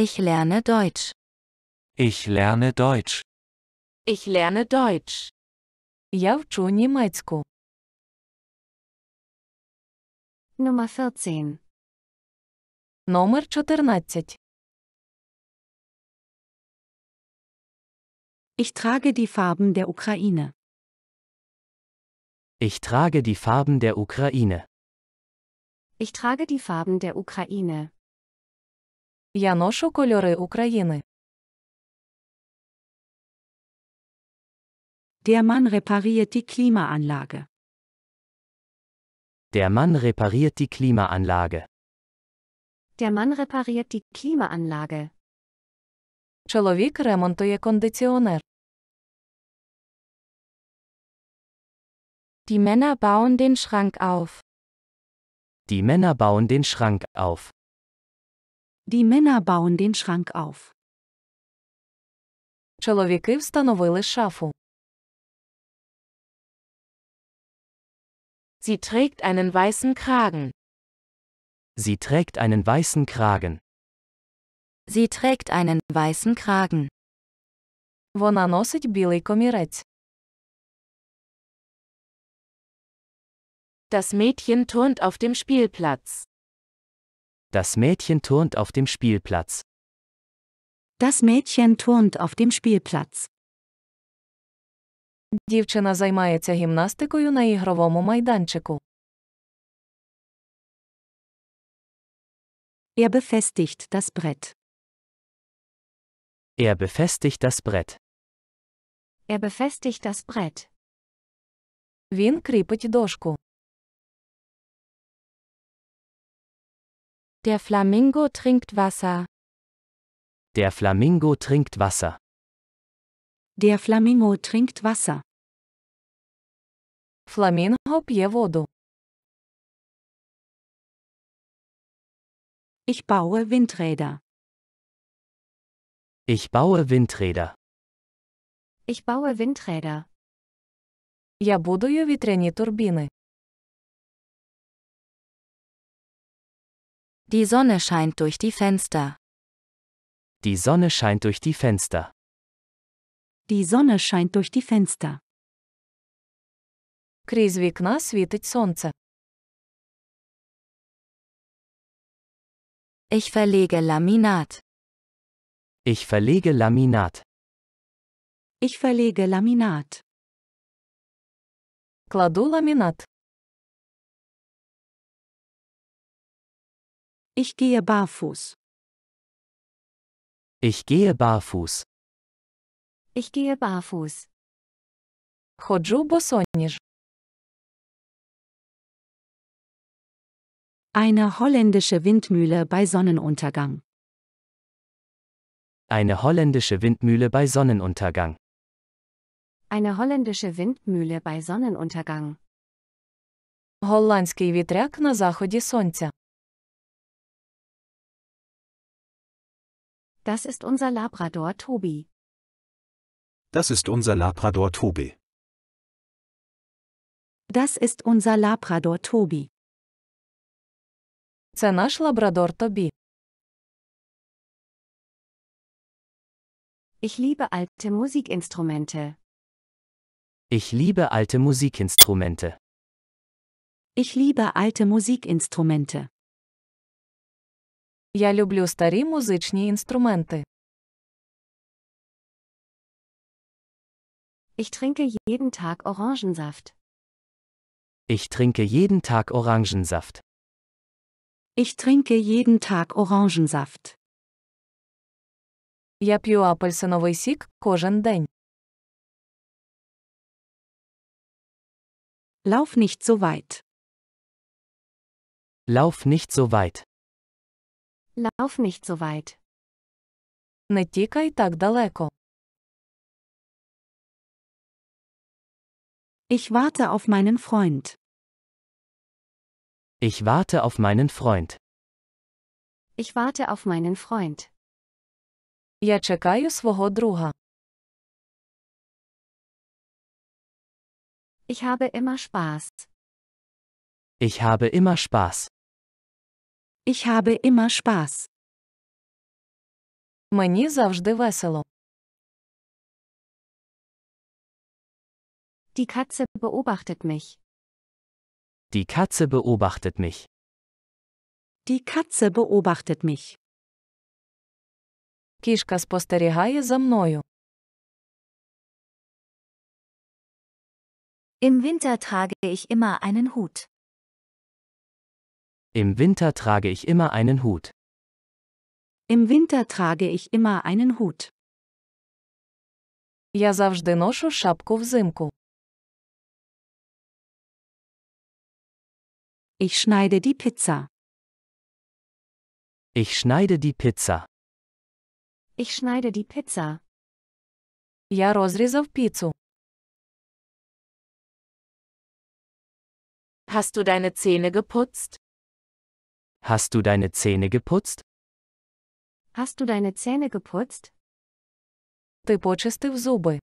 Ich lerne Deutsch. Ich lerne Deutsch. Ich lerne Deutsch. Я вчу німецьку. Nummer 14. Номер 14. Ich trage die Farben der Ukraine. Ich trage die Farben der Ukraine. Ich trage die Farben der Ukraine. Я ношу кольори України. Der Mann repariert die Klimaanlage. Der Mann repariert die Klimaanlage. Der Mann repariert die Klimaanlage. Чоловік ремонтує кондиціонер. Die Männer bauen den Schrank auf. Die Männer bauen den Schrank auf. Die Männer bauen den Schrank auf. Чоловіки встановили шафу. Sie trägt einen weißen Kragen. Sie trägt einen weißen Kragen. Sie trägt einen weißen Kragen. Вона носить білий комірець. Das Mädchen turnt auf dem Spielplatz. Das Mädchen turnt auf dem Spielplatz. Das Mädchen turnt auf dem Spielplatz. Дівчина займається гімнастикою на ігровому майданчику. Er befestigt das Brett. Er befestigt das Brett. Er befestigt das Brett. Він кріпить дошку. Der Flamingo trinkt Wasser. Der Flamingo trinkt Wasser. Der Flamingo trinkt Wasser. Flamingo pije воду. Ich baue Windräder. Ich baue Windräder. Ich baue Windräder. Я будую вітряні турбіни. Die Sonne scheint durch die Fenster. Die Sonne scheint durch die Fenster. Die Sonne scheint durch die Fenster. Крізь вікна світить сонце. Ich verlege Laminat. Ich verlege Laminat. Ich verlege Laminat. Кладу ламінат. Ich gehe barfuß. Ich gehe barfuß. Ich gehe barfuß. Chodzę bosonierz. Eine holländische Windmühle bei Sonnenuntergang. Eine holländische Windmühle bei Sonnenuntergang. Eine holländische Windmühle bei Sonnenuntergang. Голландський вітряк на заході сонця. Das ist unser Labrador Tobi. Das ist unser Labrador Tobi. Das ist unser Labrador Tobi. Це наш лабрадор Тобі. Ich liebe alte Musikinstrumente. Ich liebe alte Musikinstrumente. Ich liebe alte Musikinstrumente. Я люблю старі музичні інструменти. Ich trinke jeden Tag Orangensaft. Ich trinke jeden Tag Orangensaft. Ich trinke jeden Tag Orangensaft. Я п'ю апельсиновий сік кожен день. Lauf nicht so weit. Lauf nicht so weit. Lauf nicht so weit. Не тікай так далеко. Ich warte auf meinen Freund. Ich warte auf meinen Freund. Ich warte auf meinen Freund. Я чекаю свого друга. Ich habe immer Spaß. Ich habe immer Spaß. Ich habe immer Spaß. Мені завжди весело. Die Katze beobachtet mich. Die Katze beobachtet mich. Die Katze beobachtet mich. Кішка спостерігає за мною. Im Winter trage ich immer einen Hut. Im Winter trage ich immer einen Hut. Im Winter trage ich immer einen Hut. Я завжди ношу шапку взимку. Ich schneide die Pizza. Ich schneide die Pizza. Ich schneide die Pizza. Я розрізав піцу. Hast du deine Zähne geputzt? Hast du deine Zähne geputzt? Hast du deine Zähne geputzt? Ти почистив зуби.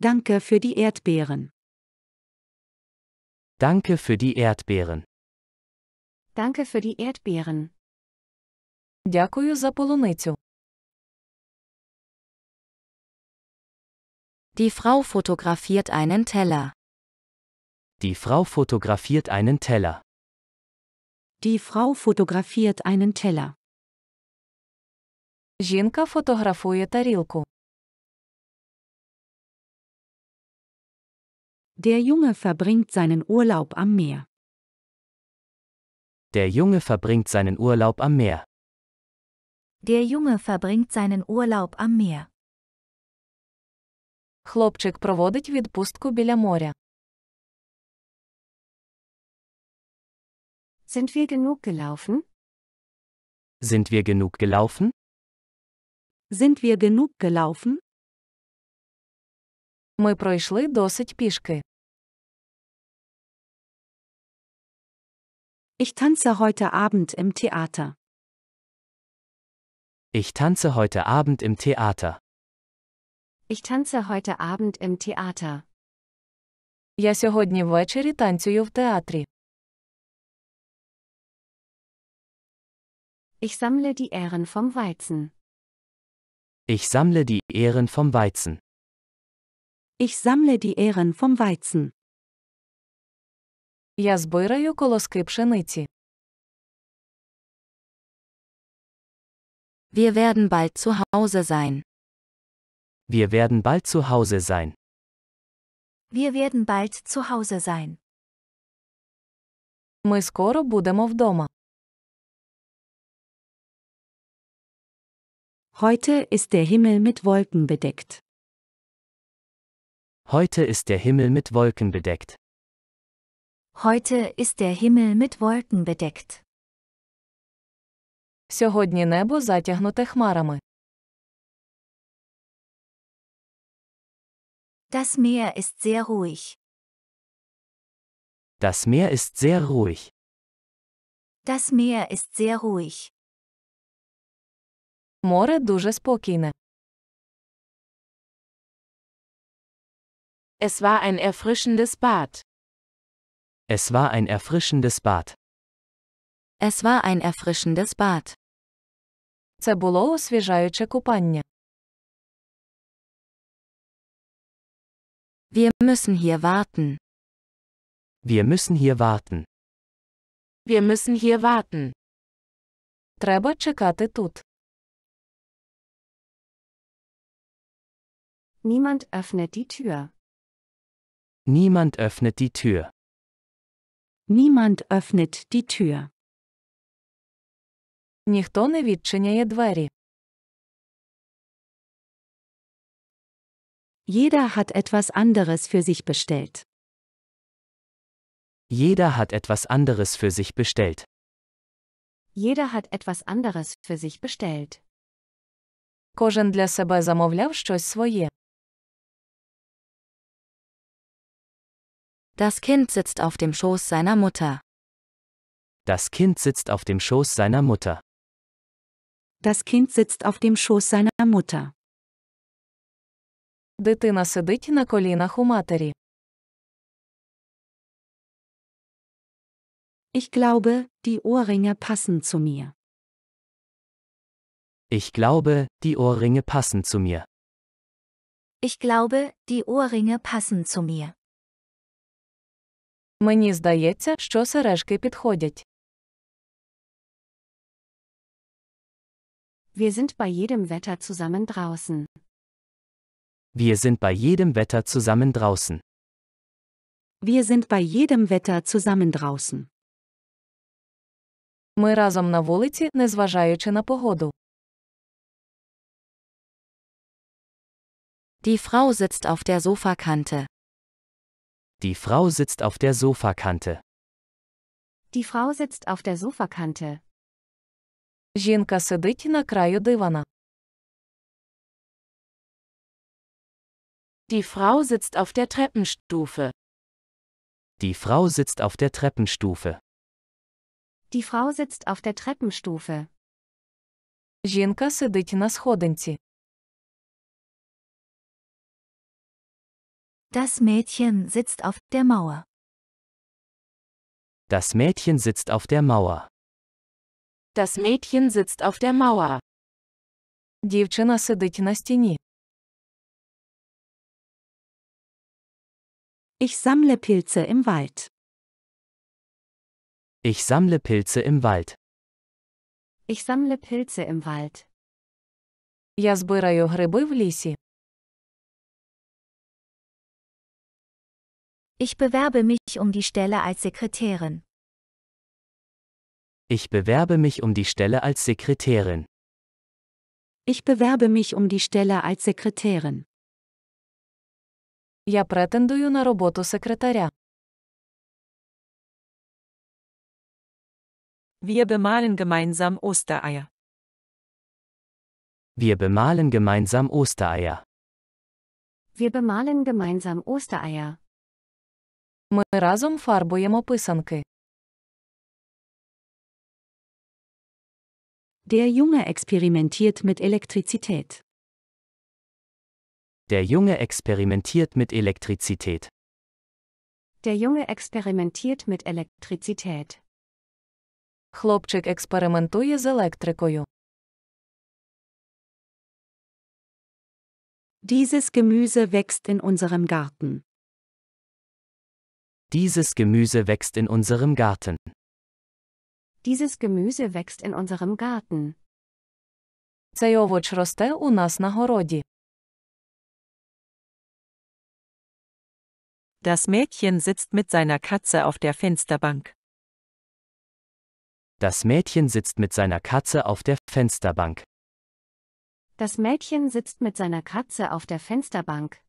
Danke für die Erdbeeren. Danke für die Erdbeeren. Danke für die Erdbeeren. Дякую за полуницю. Die Frau fotografiert einen Teller. Die Frau fotografiert einen Teller. Die Frau fotografiert einen Teller. Жінка фотографує тарілку. Der Junge verbringt seinen Urlaub am Meer. Der Junge verbringt seinen Urlaub am Meer. Der Junge verbringt seinen Urlaub am Meer. Хлопчик проводить відпустку біля моря. Sind wir genug gelaufen? Sind wir genug gelaufen? Sind wir genug gelaufen? Ми пройшли досить пішки. Ich tanze heute Abend im Theater. Ich tanze heute Abend im Theater. Ich tanze heute Abend im Theater. Я сьогодні ввечері танцюю в театрі. Ich sammle die Ähren vom Weizen. Ich sammle die Ähren vom Weizen. Ich sammle die Ähren vom Weizen. Я збираю колоски пшениці. Wir werden bald zu Hause sein. Wir werden bald zu Hause sein. Wir werden bald zu Hause sein. Ми скоро будемо вдома. Heute ist der Himmel mit Wolken bedeckt. Heute ist der Himmel mit Wolken bedeckt. Heute ist der Himmel mit Wolken bedeckt. Сьогодні небо затягнуте хмарами. Das Meer ist sehr ruhig. Das Meer ist sehr ruhig. Das Meer ist sehr ruhig. Море дуже спокійне. Es war ein erfrischendes Bad. Es war ein erfrischendes Bad. Es war ein erfrischendes Bad. Це було освіжаюче купання. Wir müssen hier warten. Wir müssen hier warten. Wir müssen hier warten. Треба чекати тут. Niemand öffnet die Tür. Niemand öffnet die Tür. Niemand öffnet die Tür. Ніхто не відчиняє двері. Jeder hat etwas anderes für sich bestellt. Jeder hat etwas anderes für sich bestellt. Jeder hat etwas anderes für sich bestellt. Кожен для себе замовляв щось своє. Das Kind sitzt auf dem Schoß seiner Mutter. Das Kind sitzt auf dem Schoß seiner Mutter. Das Kind sitzt auf dem Schoß seiner Mutter. Дитина сидить на колінах у матері. Ich glaube, die Ohrringe passen zu mir. Ich glaube, die Ohrringe passen zu mir. Ich glaube, die Ohrringe passen zu mir. Мені здається, що сережки підходять. Wir sind bei jedem Wetter zusammen draußen. Wir sind bei jedem Wetter zusammen draußen. Wir sind bei jedem Wetter zusammen draußen. Ми разом на вулиці, незважаючи на погоду. Die Frau sitzt auf der Sofakante. Die Frau sitzt auf der Sofakante. Die Frau sitzt auf der Sofakante. Жінка сидить на краю дивана. Die Frau sitzt auf der Treppenstufe. Die Frau sitzt auf der Treppenstufe. Die Frau sitzt auf der Treppenstufe. Жінка сидить на сходинці. Das Mädchen sitzt auf der Mauer. Das Mädchen sitzt auf der Mauer. Das Mädchen sitzt auf der Mauer. Дівчина сидить на стіні. Ich sammle Pilze im Wald. Ich sammle Pilze im Wald. Ich sammle Pilze im Wald. Я збираю гриби в лісі. Ich bewerbe mich um die Stelle als Sekretärin. Ich bewerbe mich um die Stelle als Sekretärin. Ich bewerbe mich um die Stelle als Sekretärin. Я претендую на роботу секретаря. Wir bemalen gemeinsam Ostereier. Wir bemalen gemeinsam Ostereier. Wir bemalen gemeinsam Ostereier. Ми разом фарбуємо писанки. Der Junge experimentiert mit Elektrizität. Der Junge experimentiert mit Elektrizität. Der Junge experimentiert mit Elektrizität. Хлопчик експериментує з електрикою. Dieses Gemüse wächst in unserem Garten. Dieses Gemüse wächst in unserem Garten. Dieses Gemüse wächst in unserem Garten. Цей овоч росте у нас на городі. Das Mädchen sitzt mit seiner Katze auf der Fensterbank. Das Mädchen sitzt mit seiner Katze auf der Fensterbank. Das Mädchen sitzt mit seiner Katze auf der Fensterbank.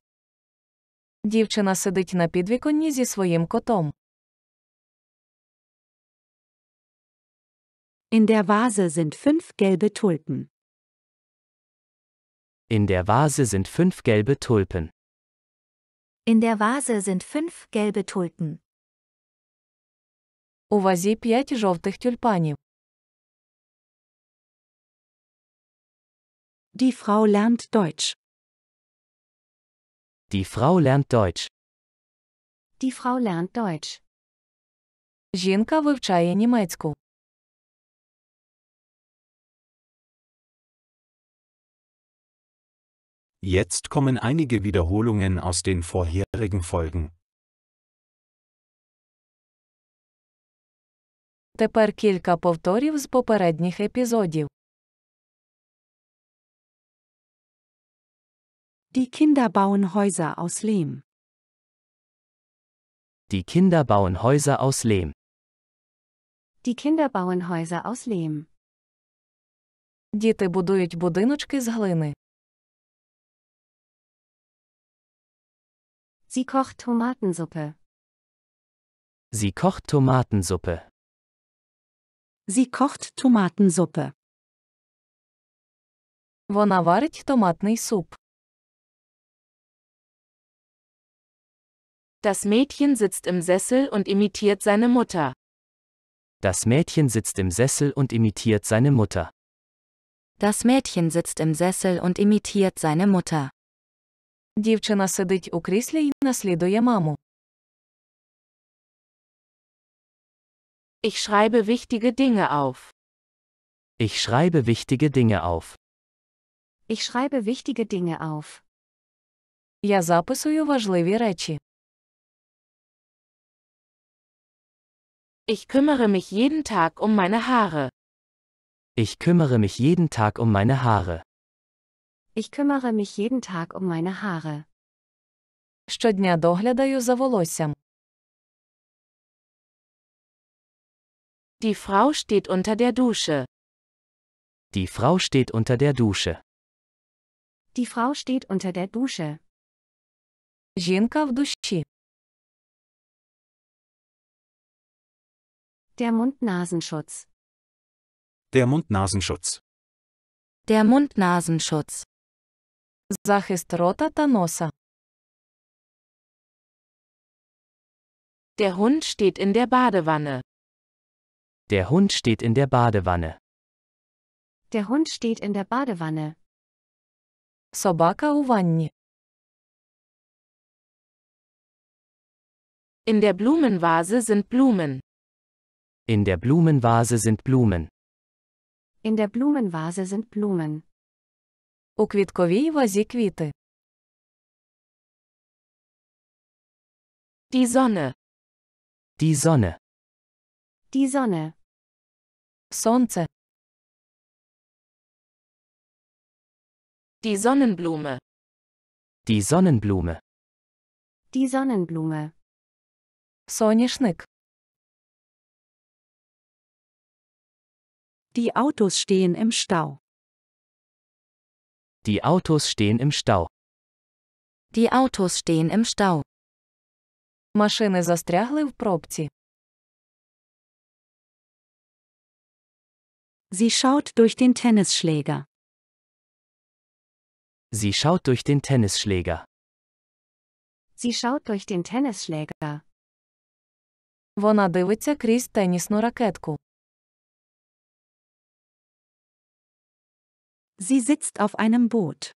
Дівчина сидить на підвіконні зі своїм котом. In der Vase sind fünf gelbe Tulpen. In der Vase sind fünf gelbe Tulpen. In der Vase sind fünf gelbe Tulpen. У вазі п'ять жовтих тюльпанів. Die Frau lernt Deutsch. Die Frau lernt Deutsch. Die Frau lernt Deutsch. Жінка вивчає німецьку. Jetzt kommen einige Wiederholungen aus den vorherigen Folgen. Тепер кілька повторів з попередніх епізодів. Die Kinder bauen Häuser aus Lehm. Die Kinder bauen Häuser aus Lehm. Die Kinder bauen Häuser aus Lehm. Діти будують будиночки з глини. Sie kocht Tomatensuppe. Sie kocht Tomatensuppe. Sie kocht Tomatensuppe. Вона варить томатний суп. Das Mädchen sitzt im Sessel und imitiert seine Mutter. Das Mädchen sitzt im Sessel und imitiert seine Mutter. Das Mädchen sitzt im Sessel und imitiert seine Mutter. Дівчина сидить у кріслі й наслідує маму. Ich schreibe wichtige Dinge auf. Ich schreibe wichtige Dinge auf. Ich schreibe wichtige Dinge auf. Я записую важливі речі. Ich kümmere mich jeden Tag um meine Haare. Ich kümmere mich jeden Tag um meine Haare. Ich kümmere mich jeden Tag um meine Haare. Щодня доглядаю за волоссям. Die Frau steht unter der Dusche. Die Frau steht unter der Dusche. Die Frau steht unter der Dusche. Жінка в душі. Der Mund-Nasenschutz. Der Mund-Nasenschutz. Der Mund-Nasenschutz. Захист рота та носа. Der Hund steht in der Badewanne. Der Hund steht in der Badewanne. Der Hund steht in der Badewanne. Собака у ванні. In der Blumenvase sind Blumen. In der Blumenvase sind Blumen. In der Blumenvase sind Blumen. У квітковій вазі квіти. Die Sonne. Die Sonne. Die Sonne. Сонце. Die Sonnenblume. Die Sonnenblume. Die Sonnenblume. Соняшник. Die Autos stehen im Stau. Die Autos stehen im Stau. Die Autos stehen im Stau. Машини застрягли в пробці. Sie schaut durch den Tennisschläger. Sie schaut durch den Tennisschläger. Sie schaut durch den Tennisschläger. Вона дивиться крізь тенісну ракетку. Sie sitzt auf einem Boot.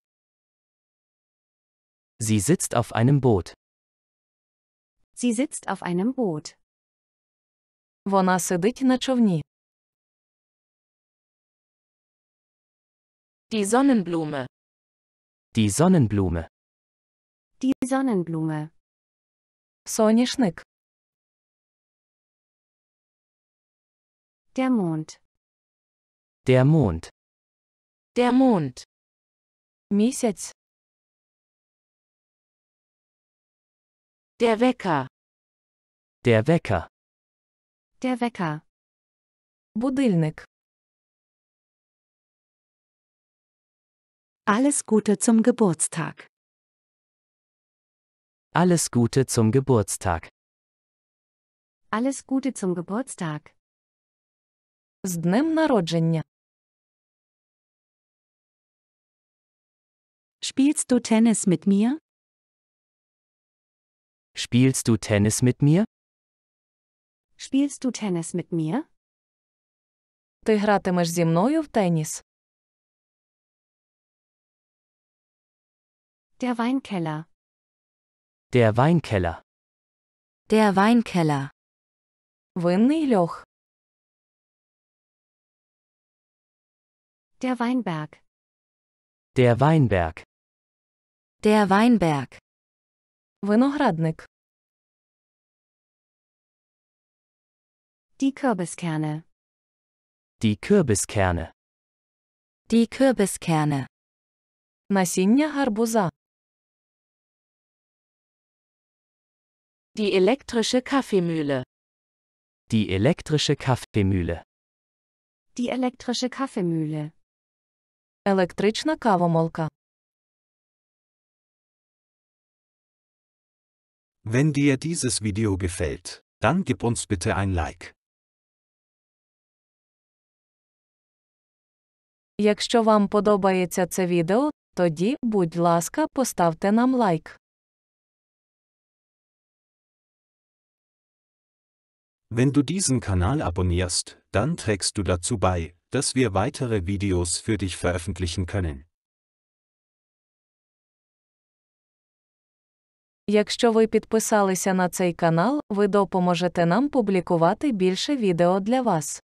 Sie sitzt auf einem Boot. Sie sitzt auf einem Boot. Вона сидить на човні. Die Sonnenblume. Die Sonnenblume. Die Sonnenblume. Соняшник. Der Mond. Der Mond. Der Mond. Месяц. Der Wecker. Der Wecker. Der Wecker. Будильник. Alles Gute zum Geburtstag. Alles Gute zum Geburtstag. Alles Gute zum Geburtstag. З днем народження. Spielst du Tennis mit mir? Spielst du Tennis mit mir? Spielst du Tennis mit mir? Ти гратимеш зі мною в теніс? Der Weinkeller. Der Weinkeller. Der Weinkeller. Винний льох. Der Weinberg. Der Weinberg. Der Weinberg. Виноградник. Die Kürbiskerne. Die Kürbiskerne. Die Kürbiskerne. Насіння гарбуза. Die elektrische Kaffeemühle. Die elektrische Kaffeemühle. Die elektrische Kaffeemühle. Електрична кавомолка. Wenn dir dieses Video gefällt, dann gib uns bitte ein Like. Якщо вам подобається це відео, тоді, будь ласка, поставте нам лайк. Wenn du diesen Kanal abonnierst, dann trägst du dazu bei, dass wir weitere Videos für dich veröffentlichen können. Якщо ви підписалися на цей канал, ви допоможете нам публікувати більше відео для вас.